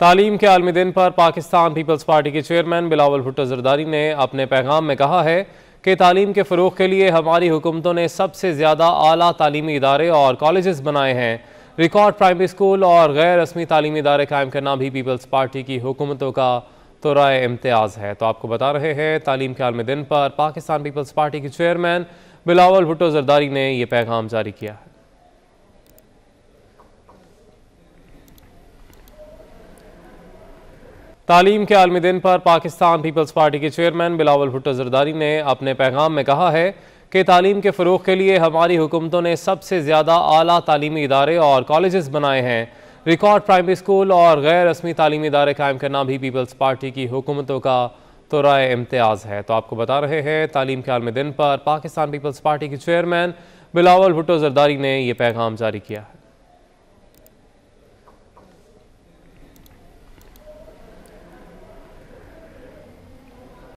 तालीम के आलमी दिन पर पाकिस्तान पीपल्स पार्टी के चेयरमैन बिलावल भुट्टो जरदारी ने अपने पैगाम में कहा है कि तालीम के फ़रूग के लिए हमारी हुकूमतों ने सबसे ज़्यादा अली तालीमी इदारे और कॉलेज बनाए हैं रिकॉर्ड प्राइमरी स्कूल और गैर रस्मी तालीमी इदारे कायम करना भी पीपल्स पार्टी की हुकूमतों का राय इम्तियाज़ है तो आपको बता रहे हैं तालीम के आलमी दिन पर पाकिस्तान पीपल्स पार्टी के चेयरमैन बिलावल भुट्टो जरदारी ने यह पैगाम जारी किया है तालीम के आलमी दिन पर पाकिस्तान पीपल्स पार्टी के चेयरमैन बिलावल भुट्टो जरदारी ने अपने पैगाम में कहा है कि तालीम के फरोग के लिए हमारी हुकूमतों ने सबसे ज़्यादा अली तालीमी इदारे और कॉलेज बनाए हैं रिकॉर्ड प्राइमरी स्कूल और गैर रस्मी तालीमी इदारे कायम करना भी पीपल्स पार्टी की हुकूमतों का तो राय इम्तियाज़ है तो आपको बता रहे हैं तालीम के आलमी दिन पर पाकिस्तान पीपल्स पार्टी के चेयरमैन बिलावल भुट्टो जरदारी ने यह पैगाम जारी किया है